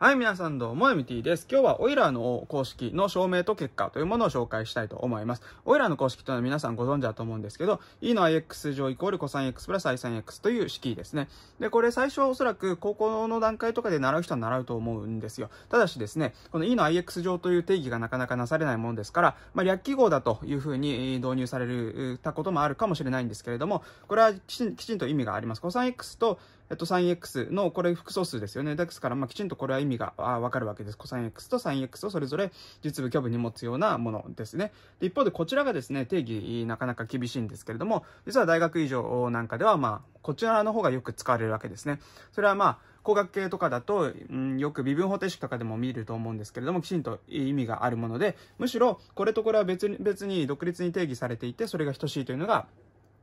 はい、皆さんどうも、ティです。今日はオイラーの公式の証明と結果というものを紹介したいと思います。オイラーの公式というのは皆さんご存知だと思うんですけど、E の IX 乗イコール cosx プラス i3x という式ですね。で、これ最初はおそらく高校の段階とかで習う人は習うと思うんですよ。ただしですね、この E の IX 乗という定義がなかなかなされないものですから、まあ、略記号だというふうに導入されたこともあるかもしれないんですけれども、これはきちんと意味があります。cosx とえっと、3x の、これ複素数ですよね。ですから、まあ、きちんとこれは意味がわかるわけです。cosx とン x をそれぞれ実部虚部に持つようなものですね。で一方で、こちらがですね、定義なかなか厳しいんですけれども、実は大学以上なんかでは、まあ、こちらの方がよく使われるわけですね。それはまあ、工学系とかだと、うん、よく微分方程式とかでも見ると思うんですけれども、きちんと意味があるもので、むしろ、これとこれは別に、別に独立に定義されていて、それが等しいというのが、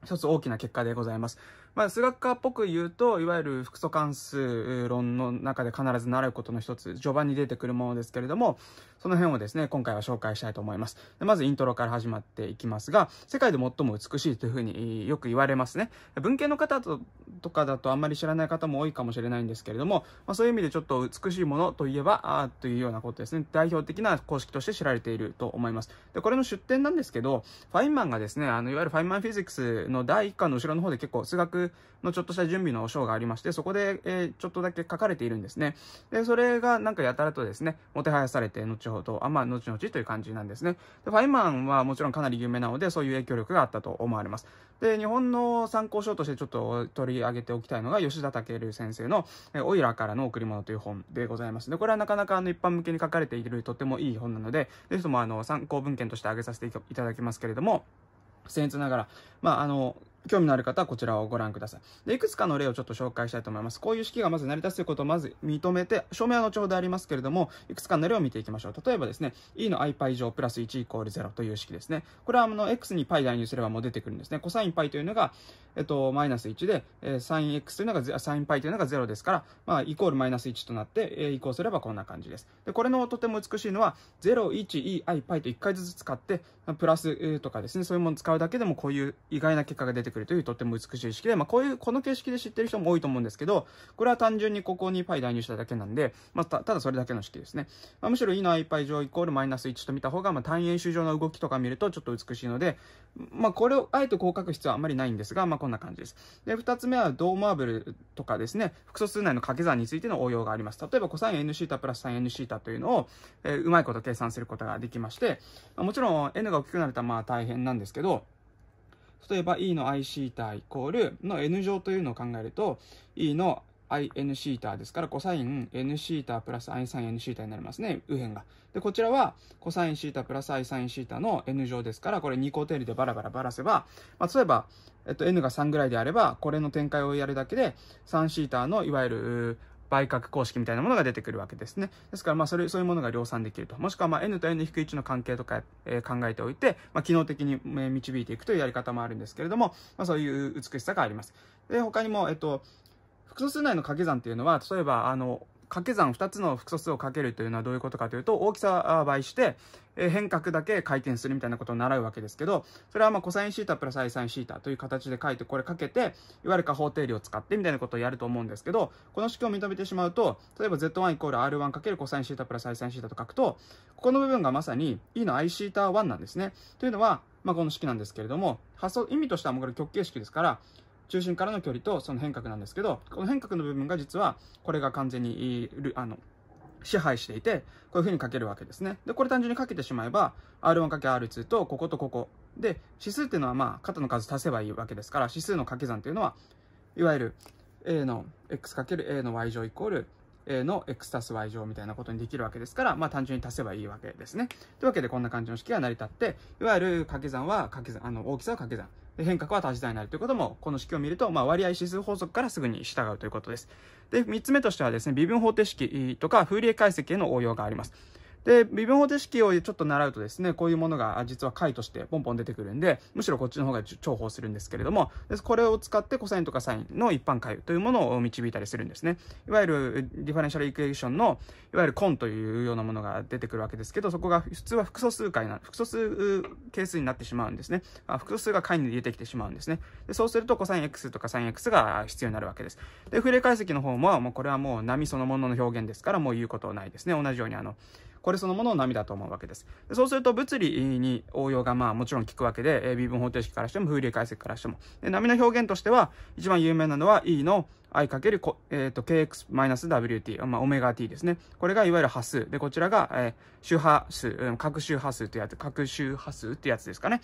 一つ大きな結果でございます。まあ、数学科っぽく言うと、いわゆる複素関数論の中で必ず習うことの一つ、序盤に出てくるものですけれども、その辺をですね、今回は紹介したいと思います。でまずイントロから始まっていきますが、世界で最も美しいというふうによく言われますね。文系の方ととかだとあんまり知らない方も多いかもしれないんですけれども、まあ、そういう意味でちょっと美しいものといえば、あというようなことですね。代表的な公式として知られていると思います。で、これの出典なんですけど、ファインマンがですね、あの、いわゆるファインマンフィジックスの第1巻の後ろの方で結構数学のちょっとした準備の章がありまして、そこで、えちょっとだけ書かれているんですね。で、それがなんかやたらとですね、もてはやされて、後ほど、あ、まあ、後々という感じなんですね。で、ファイマンはもちろんかなり有名なので、そういう影響力があったと思われます。で、日本の参考書としてちょっと取り上げておきたいのが、吉田武先生の、えオイラーからの贈り物という本でございます。で、これはなかなかあの一般向けに書かれているとってもいい本なので、ぜひともあの参考文献として挙げさせていただきますけれども、僭越ながら、まあ、あの、興味のある方はこちらをご覧ください。で、いくつかの例をちょっと紹介したいと思います。こういう式がまず成り立つということをまず認めて、証明は後ほどありますけれども、いくつかの例を見ていきましょう。例えばですね、e の i パイ乗プラス1イコール0という式ですね。これはあの、x に π 代入すればもう出てくるんですね。コサイン π というのが、えっと、マイナス1で、えー、サイン x というのが、サイン π というのが0ですから、まあ、イコールマイナス1となって、えー、移行すればこんな感じです。で、これのとても美しいのは、0、1、e、i、π と1回ずつ使って、プラス、とかですね、そういうものを使うだけでもこういう意外な結果が出てくる。くるというとっても美しい式で、まあ、こういう、この形式で知ってる人も多いと思うんですけど、これは単純にここに π 代入しただけなんで、まあ、ただそれだけの式ですね。まあ、むしろ e の iπ 乗イコールマイナス1と見た方が、まあ、単円周上の動きとか見るとちょっと美しいので、まあ、これをあえてこう書く必要はあまりないんですが、まあ、こんな感じです。で、二つ目は、ドーマーブルとかですね、複素数内の掛け算についての応用があります。例えば、コサイン nθ プラス 3nθ というのを、えー、うまいこと計算することができまして、もちろん n が大きくなるとまあ大変なんですけど、例えば E の Iθ イコールの N 乗というのを考えると E の inθ ですから、コサイン nθ プラス i i n θ になりますね、右辺が。で、こちらは、コサイン θ プラス i n θ の n 乗ですから、これ2項定理でバラバラバラせば、まあ、例えば、えっと、n が3ぐらいであれば、これの展開をやるだけで、3θ のいわゆる倍角公式みたいなものが出てくるわけですね。ですから、まあ、それ、そういうものが量産できると。もしくは、まあ、n と n-1 の関係とか、えー、考えておいて、まあ、機能的に、え導いていくというやり方もあるんですけれども、まあ、そういう美しさがあります。で、他にも、えっと、複素数内の掛け算っていうのは、例えば、あの、掛け算2つの複素数をかけるというのはどういうことかというと、大きさ倍して、え変革だけ回転するみたいなことを習うわけですけど、それはまあ、コサインシータプラスアイサインシータという形で書いて、これかけて、いわゆる下方定理を使ってみたいなことをやると思うんですけど、この式を認めてしまうと、例えば Z1 イコール R1 かけるコサインシータプラスアイサインシータと書くと、ここの部分がまさに E の I シータ1なんですね。というのは、まあ、この式なんですけれども、発想、意味としてはもうこれ極形式ですから、中心からの距離とその変革なんですけど、この変革の部分が実は、これが完全に、あの、支配していて、こういう風に書けるわけですね。で、これ単純に書けてしまえば、R1×R2 と、こことここ。で、指数っていうのはまあ、肩の数足せばいいわけですから、指数の掛け算っていうのは、いわゆる A の x×A の y 乗イコールの x たす y 乗みたいなことにできるわけですから、まあ単純に足せばいいわけですね。というわけでこんな感じの式が成り立って、いわゆる掛け算は掛け算、あの大きさは掛け算。変革は足し算になるということも、この式を見ると、まあ、割合指数法則からすぐに従うということです。で、3つ目としてはですね、微分方程式とか、風流解析への応用があります。で、微分方程式をちょっと習うとですね、こういうものが実は解としてポンポン出てくるんで、むしろこっちの方が重宝するんですけれども、これを使ってコサインとかサインの一般解というものを導いたりするんですね。いわゆるディファレンシャルイクエーションの、いわゆる根というようなものが出てくるわけですけど、そこが普通は複素数解な、複素数係数になってしまうんですね。あ複素数が解に出てきてしまうんですね。でそうするとコサイン x とかサイン x が必要になるわけです。で、フレ解析の方も、もうこれはもう波そのものの表現ですから、もう言うことないですね。同じようにあの、これそのものを波だと思うわけです。そうすると物理に応用がまあもちろん効くわけで、微分方程式からしても、風流解析からしても。波の表現としては、一番有名なのは E の i かける、えと kx-wt、まあ、オメガ t ですね。これがいわゆる波数。で、こちらが、えー、周波数、各周波数ってやつ、各周波数ってやつですかね。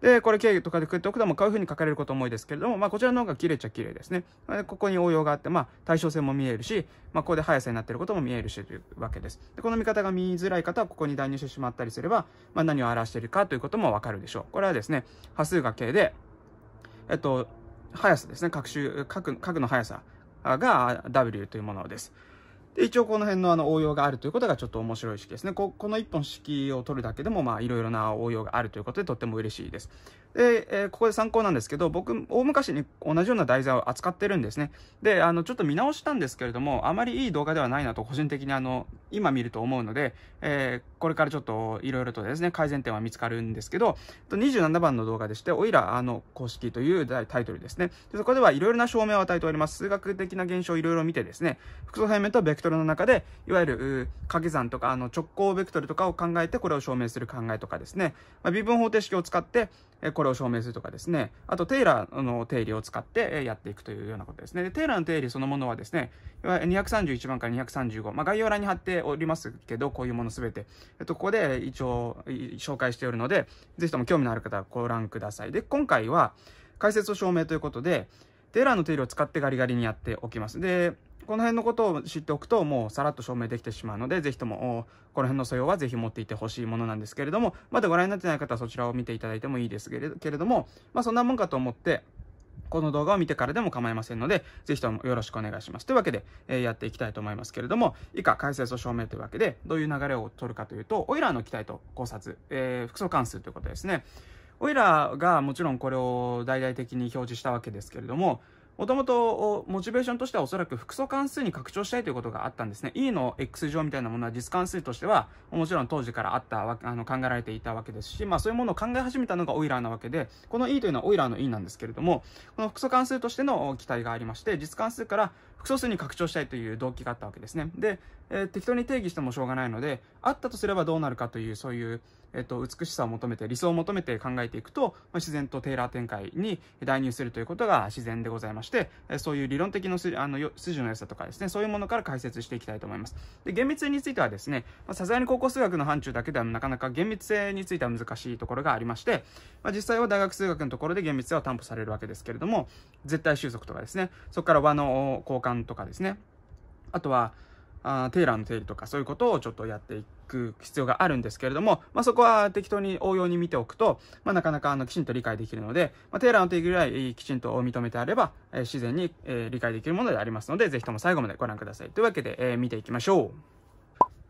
で、これ経由とかで食っておくと、もこういう風に書かれることも多いですけれども、まあ、こちらの方が綺麗ちゃ綺麗ですね。ここに応用があって、まあ、対称性も見えるし、まあ、ここで速さになってることも見えるしというわけです。で、この見方が見づらい方は、ここに代入してしまったりすれば、まあ、何を表しているかということもわかるでしょう。これはですね、波数が形で、えっと、速さですね、各種、各、各の速さが W というものです。で、一応この辺のあの応用があるということがちょっと面白い式ですね。ここの1本式を取るだけでも、まあ、いろいろな応用があるということで、とっても嬉しいです。で、えー、ここで参考なんですけど、僕、大昔に同じような題材を扱ってるんですね。で、あの、ちょっと見直したんですけれども、あまりいい動画ではないなと、個人的にあの、今見ると思うので、えー、これからちょっといろいろとですね、改善点は見つかるんですけど、27番の動画でして、オイラあの公式というタイトルですね。でそこではいろいろな証明を与えております。数学的な現象をいろいろ見てですね、複素平面とベクトルトルの中で、いわゆる掛け算とか、あの直行ベクトルとかを考えて、これを証明する考えとかですね。まあ、微分方程式を使って、これを証明するとかですね。あと、テイラーの定理を使ってやっていくというようなことですね。でテイラーの定理そのものはですね、231番から235、まあ、概要欄に貼っておりますけど、こういうものすべて、えっと、ここで一応紹介しておるので、ぜひとも興味のある方はご覧ください。で、今回は解説を証明ということで、テイラーの定理を使ってガリガリにやっておきます。で、この辺のことを知っておくと、もうさらっと証明できてしまうので、ぜひとも、この辺の素養はぜひ持っていてほしいものなんですけれども、まだご覧になってない方はそちらを見ていただいてもいいですけれども、まあそんなもんかと思って、この動画を見てからでも構いませんので、ぜひともよろしくお願いします。というわけで、えー、やっていきたいと思いますけれども、以下、解説を証明というわけで、どういう流れを取るかというと、オイラーの期待と考察、えー、複素関数ということですね。オイラーがもちろんこれを大々的に表示したわけですけれども、もともとモチベーションとしてはおそらく複素関数に拡張したいということがあったんですね。E の X 乗みたいなものは実関数としては、もちろん当時からあったあの考えられていたわけですし、まあそういうものを考え始めたのがオイラーなわけで、この E というのはオイラーの E なんですけれども、この複素関数としての期待がありまして、実関数から複素数に拡張したいという動機があったわけですね。で、えー、適当に定義してもしょうがないので、あったとすればどうなるかという、そういう、えっと、美しさを求めて、理想を求めて考えていくと、まあ、自然とテーラー展開に代入するということが自然でございまして、そういう理論的のあの筋の良さとかですね、そういうものから解説していきたいと思います。で、厳密についてはですね、まあ、さすがに高校数学の範疇だけではなかなか厳密性については難しいところがありまして、まあ、実際は大学数学のところで厳密性は担保されるわけですけれども、絶対収束とかですね、そこから和の交換とかですね、あとは、あテイラーの定理とかそういうことをちょっとやっていって、く必要があるんですけれども、まあ、そこは適当に応用に見ておくと、まあ、なかなかあのきちんと理解できるので、まあ、テーラーの定義ぐらいきちんと認めてあれば、えー、自然に、えー、理解できるものでありますので、ぜひとも最後までご覧ください。というわけで、えー、見ていきましょう。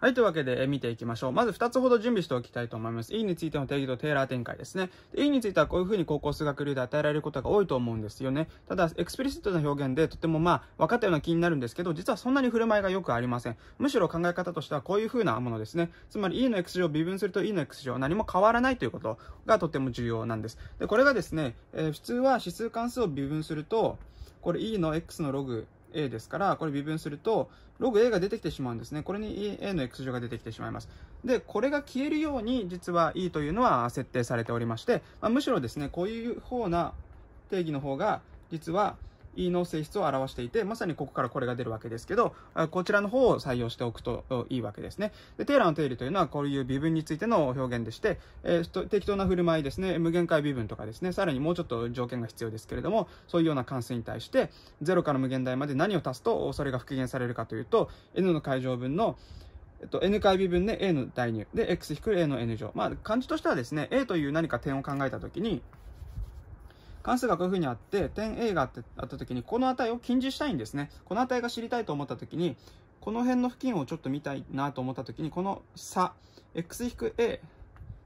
はい。というわけで、え見ていきましょう。まず2つほど準備しておきたいと思います。E についての定義とテーラー展開ですね。E についてはこういうふうに高校数学流で与えられることが多いと思うんですよね。ただ、エクスプリシットな表現でとてもまあ、分かったような気になるんですけど、実はそんなに振る舞いがよくありません。むしろ考え方としてはこういうふうなものですね。つまり E の X 乗を微分すると E の X 乗は何も変わらないということがとても重要なんです。で、これがですね、えー、普通は指数関数を微分すると、これ E の X のログ a ですから、これ微分すると、ログ a が出てきてしまうんですね。これに a の x 乗が出てきてしまいます。で、これが消えるように、実は e というのは設定されておりまして、まあ、むしろですね、こういう方な定義の方が、実は胃の性質を表していて、まさにここからこれが出るわけですけど、こちらの方を採用しておくといいわけですね。で、テーラーの定理というのはこういう微分についての表現でして、えー、適当な振る舞いですね、無限回微分とかですね、さらにもうちょっと条件が必要ですけれども、そういうような関数に対して、0から無限大まで何を足すと、それが復元されるかというと、n の解乗分の、えっと、n 回微分で a の代入。で、x-a の n 乗。まあ、漢字としてはですね、a という何か点を考えたときに、関数がこういうふうにあって、点 A があってあった時に、この値を近似したいんですね。この値が知りたいと思った時に、この辺の付近をちょっと見たいなと思った時に、この差、x-a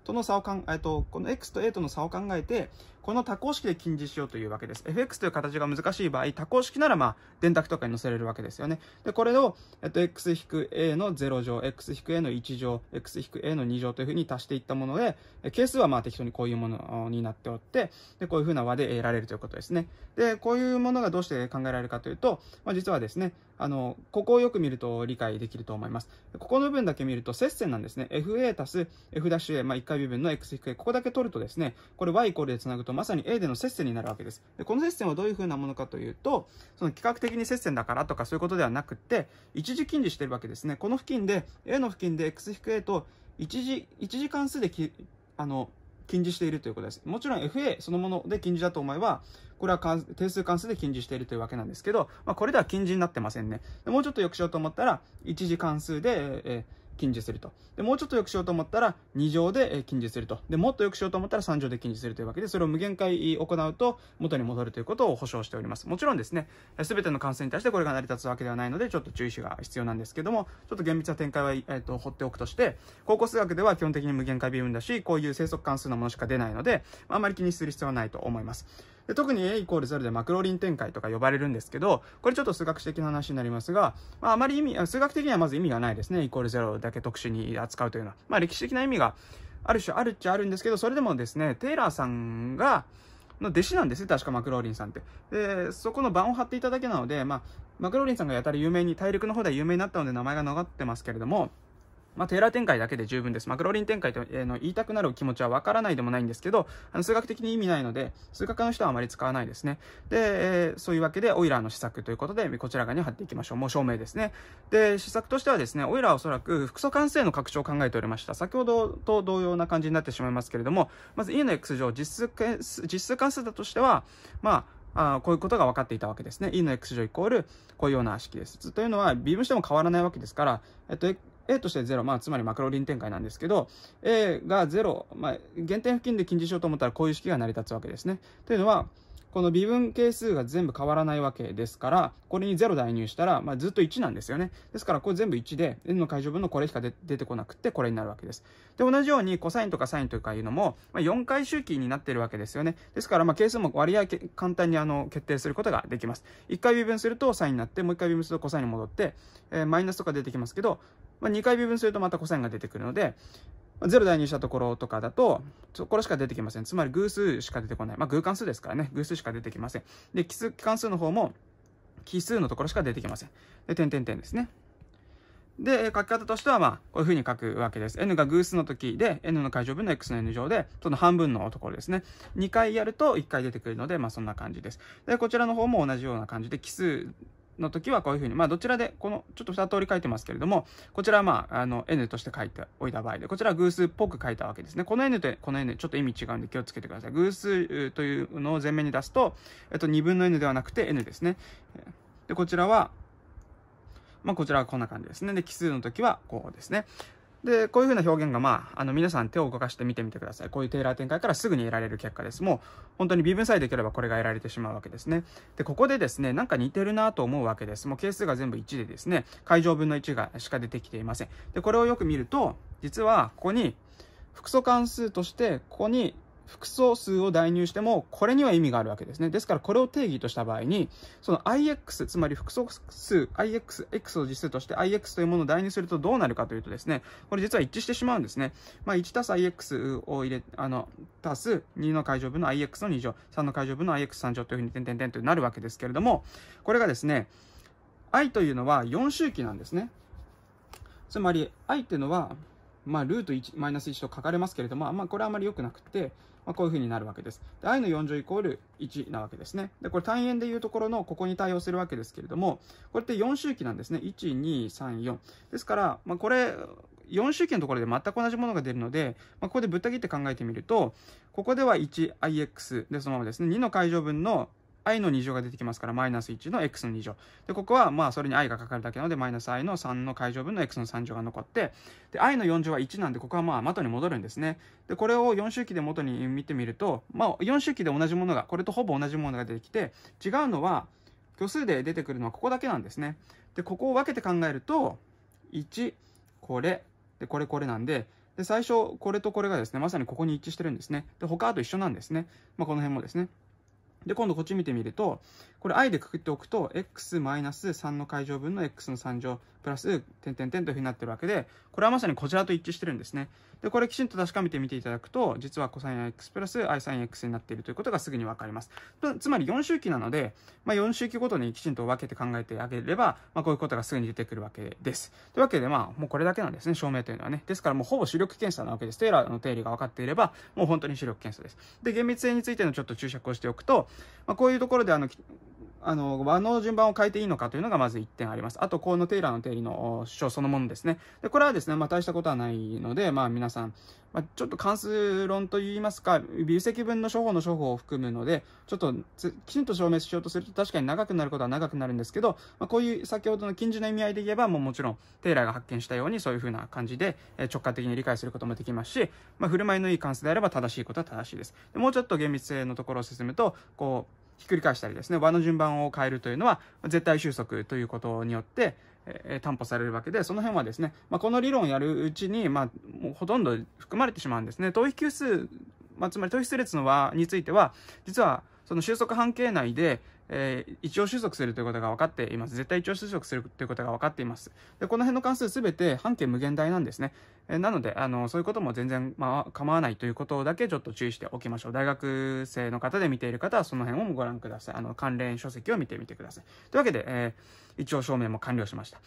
との差を考え、えっと、この x と a との差を考えて、この多項式で禁じしようというわけです。fx という形が難しい場合、多項式なら、まあ、電卓とかに載せれるわけですよね。で、これを、えっと、x-a の0乗、x-a の1乗、x-a の2乗というふうに足していったもので、係数はまあ適当にこういうものになっておって、で、こういうふうな和で得られるということですね。で、こういうものがどうして考えられるかというと、まあ、実はですね、あの、ここをよく見ると理解できると思います。ここの部分だけ見ると接線なんですね。fa 足す f'a、まあ、1回部分の x-a、ここだけ取るとですね、これ y イコールで繋ぐととまさに A での接戦になるわけです。でこの接戦はどういうふうなものかというと、その規格的に接戦だからとかそういうことではなくて、一時禁止してるわけですね。この付近で、A の付近で X-A と一時、一時関数でき、あの、禁じしているということです。もちろん FA そのもので禁じだと思えば、これは定数関数で禁じしているというわけなんですけど、まあ、これでは禁じになってませんね。もうちょっと良くしようと思ったら、一次関数で、えー禁受すると。で、もうちょっと良くしようと思ったら、2乗で禁受すると。で、もっと良くしようと思ったら3乗で禁受するというわけで、それを無限回行うと、元に戻るということを保証しております。もちろんですね、全ての感染に対してこれが成り立つわけではないので、ちょっと注意が必要なんですけども、ちょっと厳密な展開は、えっ、ー、と、放っておくとして、高校数学では基本的に無限回微分だし、こういう生息関数のものしか出ないので、あまり気にする必要はないと思います。で特に A イコール0でマクロリン展開とか呼ばれるんですけど、これちょっと数学的な話になりますが、まあ、あまり意味、数学的にはまず意味がないですね。イコール0だけ特殊に扱うというのは。まあ、歴史的な意味がある種あるっちゃあるんですけど、それでもですね、テイラーさんが、の弟子なんですね、確かマクローリンさんって。で、そこの番を張っていただけなので、まあ、マクローリンさんがやたら有名に、大陸の方では有名になったので名前が残ってますけれども、まあ、テーラー展開だけで十分です。マクロリン展開と、えー、の言いたくなる気持ちはわからないでもないんですけど、あの数学的に意味ないので、数学科の人はあまり使わないですね。で、えー、そういうわけで、オイラーの施策ということで、こちら側に貼っていきましょう。もう証明ですね。で、施策としてはですね、オイラーはおそらく複素関数の拡張を考えておりました。先ほどと同様な感じになってしまいますけれども、まず E の X 上、実数実数関数だとしては、まあ、あこういうことが分かっていたわけですね。e の x 乗イコールこういうような式です。というのは微分しても変わらないわけですから、えっと、A として0、まあ、つまりマクロ輪展開なんですけど、A が0、まあ、原点付近で禁じしようと思ったらこういう式が成り立つわけですね。というのは、この微分係数が全部変わらないわけですから、これに0代入したら、まあ、ずっと1なんですよね。ですから、これ全部1で、n の解除分のこれしか出てこなくて、これになるわけです。で、同じように、コサインとかサインとかいうのも、まあ、4回周期になってるわけですよね。ですから、まあ、係数も割合簡単にあの決定することができます。1回微分するとサインになって、もう1回微分するとコサインに戻って、えー、マイナスとか出てきますけど、まあ、2回微分するとまた c o が出てくるので、まあ、0代入したところとかだと、これしか出てきません。つまり偶数しか出てこない。まあ、偶関数ですからね。偶数しか出てきません。で、奇数、関数の方も、奇数のところしか出てきません。で、点点点ですね。で、書き方としては、まあ、こういうふうに書くわけです。n が偶数の時で、n の解乗分の x の n 乗で、その半分のところですね。2回やると1回出てくるので、まあ、そんな感じです。で、こちらの方も同じような感じで、奇数の時はこういうふうに、まあ、どちらで、この、ちょっと2通り書いてますけれども、こちらはまあ、あの、n として書いておいた場合で、こちらは偶数っぽく書いたわけですね。この n とこの n、ちょっと意味違うんで気をつけてください。偶数というのを前面に出すと、えっと、2分の n ではなくて n ですね。で、こちらは、まあ、こちらはこんな感じですね。で、奇数の時はこうですね。で、こういうふうな表現が、まあ、あの、皆さん手を動かして見てみてください。こういうテーラー展開からすぐに得られる結果です。もう、本当に微分さえできればこれが得られてしまうわけですね。で、ここでですね、なんか似てるなと思うわけです。もう係数が全部1でですね、解場分の1がしか出てきていません。で、これをよく見ると、実は、ここに、複素関数として、ここに複素数を代入しても、これには意味があるわけですね。ですから、これを定義とした場合に、その ix、つまり複素数 ix、x を実数として ix というものを代入するとどうなるかというとですね、これ実は一致してしまうんですね。まあ、1たす ix を入れ、あの、す2の解乗分の ix の2乗、3の解乗分の ix3 乗というふうに点々点となるわけですけれども、これがですね、i というのは4周期なんですね。つまり、i っていうのは、まあ、ルート1、マイナス1と書かれますけれども、まあ、これはあまり良くなくて、まあ、こういうふうになるわけです。で、i の4乗イコール1なわけですね。で、これ単円でいうところの、ここに対応するわけですけれども、これって4周期なんですね。1、2、3、4。ですから、まあ、これ、4周期のところで全く同じものが出るので、まあ、ここでぶった切って考えてみると、ここでは 1ix でそのままですね、2の解乗分の i の2乗が出てきますから、マイナス1の x の2乗。で、ここは、まあ、それに i がかかるだけなので、マイナス i の3の解乗分の x の3乗が残って、で、i の4乗は1なんで、ここはまあ、元に戻るんですね。で、これを4周期で元に見てみると、まあ、4周期で同じものが、これとほぼ同じものが出てきて、違うのは、虚数で出てくるのはここだけなんですね。で、ここを分けて考えると、1、これ、で、これこれなんで、で、最初、これとこれがですね、まさにここに一致してるんですね。で、他と一緒なんですね。まあ、この辺もですね。で、今度こっち見てみると、これ i でくくっておくと、x-3 の解乗分の x の3乗プラス、点点点というふうになってるわけで、これはまさにこちらと一致してるんですね。で、これきちんと確かめてみていただくと、実は cosx プラス i sinx になっているということがすぐにわかります。つまり4周期なので、まあ、4周期ごとにきちんと分けて考えてあげれば、まあ、こういうことがすぐに出てくるわけです。というわけで、まあ、もうこれだけなんですね、証明というのはね。ですからもうほぼ主力検査なわけです。テーラーの定理が分かっていれば、もう本当に主力検査です。で、厳密性についてのちょっと注釈をしておくと、まあ、こういうところであのあの、和の順番を変えていいのかというのがまず1点あります。あと、コーノ・テイラーの定理の主張そのものですね。で、これはですね、まあ、大したことはないので、まあ、皆さん、まあ、ちょっと関数論といいますか、微積分の処方の処方を含むので、ちょっときちんと証明しようとすると確かに長くなることは長くなるんですけど、まあ、こういう先ほどの近似の意味合いで言えば、もうもちろん、テイラーが発見したようにそういうふうな感じで直感的に理解することもできますし、まあ、振る舞いのいい関数であれば正しいことは正しいです。でもうちょっと厳密性のところを進むと、こう、ひっくり返したりですね、和の順番を変えるというのは、絶対収束ということによって、えー、担保されるわけで、その辺はですね、まあ、この理論をやるうちに、まあ、もうほとんど含まれてしまうんですね。等比級数、まあ、つまり等比数列の和については、実は、その収束半径内で、えー、一応収束するということが分かっています。絶対一応収束するということが分かっています。で、この辺の関数すべて半径無限大なんですね。えー、なので、あの、そういうことも全然、まあ、構わないということだけちょっと注意しておきましょう。大学生の方で見ている方はその辺をご覧ください。あの、関連書籍を見てみてください。というわけで、えー、一応証明も完了しました。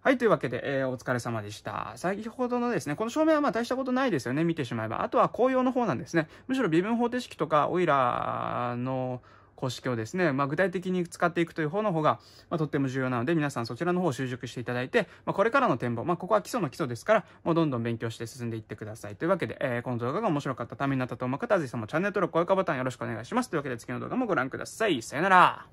はい、というわけで、えー、お疲れ様でした。先ほどのですね、この証明はまあ大したことないですよね、見てしまえば。あとは紅葉の方なんですね。むしろ微分方程式とか、オイラーの、公式をですね、まあ、具体的に使っていくという方の方が、まあ、とっても重要なので、皆さんそちらの方を習熟していただいて、まあ、これからの展望、まあ、ここは基礎の基礎ですから、もうどんどん勉強して進んでいってください。というわけで、えー、この動画が面白かった、ためになったと思う方は、ぜひともチャンネル登録、高評価ボタンよろしくお願いします。というわけで、次の動画もご覧ください。さよなら。